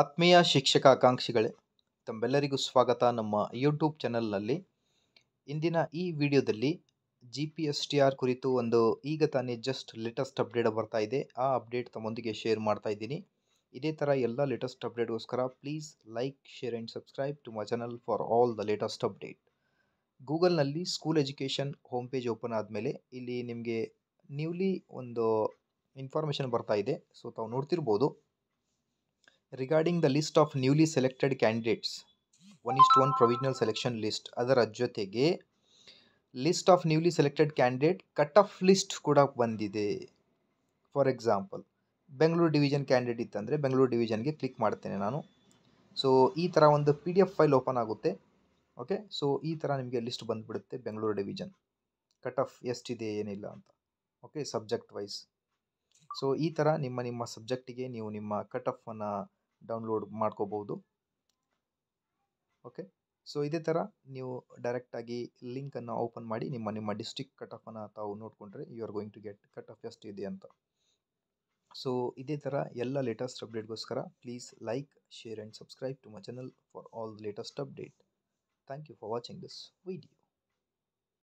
ಆತ್ಮೀಯ ಶಿಕ್ಷಕ ಆಕಾಂಕ್ಷಿಗಳೇ ತಮ್ಮೆಲ್ಲರಿಗೂ ಸ್ವಾಗತ ನಮ್ಮ ಯೂಟ್ಯೂಬ್ ಚಾನಲ್ನಲ್ಲಿ ಇಂದಿನ ಈ ವಿಡಿಯೋದಲ್ಲಿ G P S T R ಕುರಿತು ಒಂದು ಈಗ ತಾನೇ ಜಸ್ಟ್ ಲೇಟೆಸ್ಟ್ ಅಪ್ಡೇಟ್ ಬರ್ತಾ ಇದೆ ಆ ಅಪ್ಡೇಟ್ ತಮ್ಮೊಂದಿಗೆ ಶೇರ್ ಮಾಡ್ತಾ ಇದ್ದೀನಿ ಇದೇ ಥರ ಎಲ್ಲ ಲೇಟೆಸ್ಟ್ ಅಪ್ಡೇಟ್ಗೋಸ್ಕರ please like share and subscribe to my channel for all the latest update ಗೂಗಲ್ನಲ್ಲಿ school education home page open ಆದಮೇಲೆ ಇಲ್ಲಿ ನಿಮಗೆ ನ್ಯೂಲಿ ಒಂದು ಇನ್ಫಾರ್ಮೇಷನ್ ಬರ್ತಾ ಇದೆ ಸೊ ತಾವು ನೋಡ್ತಿರ್ಬೋದು regarding the list of newly selected candidates one is one provisional selection list ಅದರ ಜೊತೆಗೆ list of newly selected candidate cut off list ಕೂಡ ಬಂದಿದೆ for example Bengaluru division candidate ಇತ್ತಂದರೆ ಬೆಂಗಳೂರು ಡಿವಿಜನ್ಗೆ ಕ್ಲಿಕ್ ಮಾಡ್ತೇನೆ ನಾನು ಸೊ ಈ ಥರ ಒಂದು P D F file open ಆಗುತ್ತೆ ಓಕೆ ಸೊ ಈ ಥರ ನಿಮಗೆ ಲಿಸ್ಟ್ ಬಂದುಬಿಡುತ್ತೆ ಬೆಂಗಳೂರು ಡಿವಿಜನ್ ಕಟ್ ಆಫ್ ಎಷ್ಟಿದೆ ಏನಿಲ್ಲ ಅಂತ ಓಕೆ ಸಬ್ಜೆಕ್ಟ್ ವೈಸ್ ಸೊ ಈ ಥರ ನಿಮ್ಮ ನಿಮ್ಮ ಸಬ್ಜೆಕ್ಟಿಗೆ ನೀವು ನಿಮ್ಮ ಕಟ್ ಆಫನ್ನು ಡೌನ್ಲೋಡ್ ಮಾಡ್ಕೋಬಹುದು ಓಕೆ ಸೊ ಇದೇ ಥರ ನೀವು ಡೈರೆಕ್ಟಾಗಿ ಲಿಂಕನ್ನು ಓಪನ್ ಮಾಡಿ ನಿಮ್ಮ ನಿಮ್ಮ ಡಿಸ್ಟಿಕ್ ಕಟ್ ಆಫನ್ನು ತಾವು ನೋಡಿಕೊಂಡ್ರೆ you are going to get cut off ಎಷ್ಟು ಇದೆ ಅಂತ ಸೊ ಇದೇ ಥರ ಎಲ್ಲ ಲೇಟೆಸ್ಟ್ ಅಪ್ಡೇಟ್ಗೋಸ್ಕರ please like share and subscribe to my channel for all latest update thank you for watching this video